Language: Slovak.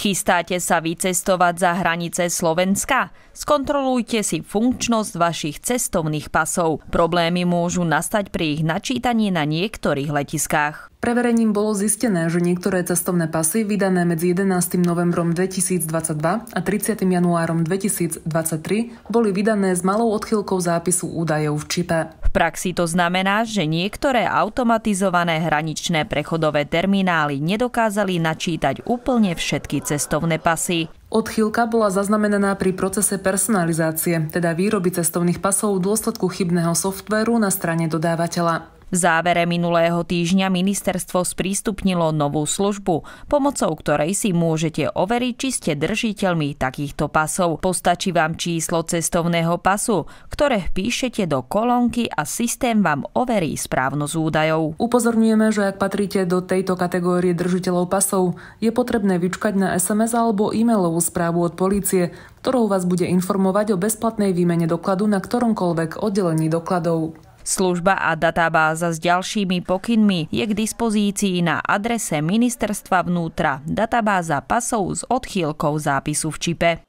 Chystáte sa vycestovať za hranice Slovenska? Skontrolujte si funkčnosť vašich cestovných pasov. Problémy môžu nastať pri ich načítaní na niektorých letiskách. Preverením bolo zistené, že niektoré cestovné pasy vydané medzi 11. novembrom 2022 a 30. januárom 2023 boli vydané s malou odchylkou zápisu údajov v čipe praxi to znamená, že niektoré automatizované hraničné prechodové terminály nedokázali načítať úplne všetky cestovné pasy. Odchýlka bola zaznamenaná pri procese personalizácie, teda výroby cestovných pasov v dôsledku chybného softvéru na strane dodávateľa. V závere minulého týždňa ministerstvo sprístupnilo novú službu, pomocou ktorej si môžete overiť, či ste držiteľmi takýchto pasov. Postačí vám číslo cestovného pasu, ktoré píšete do kolónky a systém vám overí správnosť údajov. Upozorňujeme, že ak patríte do tejto kategórie držiteľov pasov, je potrebné vyčkať na SMS alebo e-mailovú správu od polície, ktorou vás bude informovať o bezplatnej výmene dokladu na ktoromkoľvek oddelení dokladov. Služba a databáza s ďalšími pokynmi je k dispozícii na adrese Ministerstva vnútra databáza pasov s odchýlkou zápisu v čipe.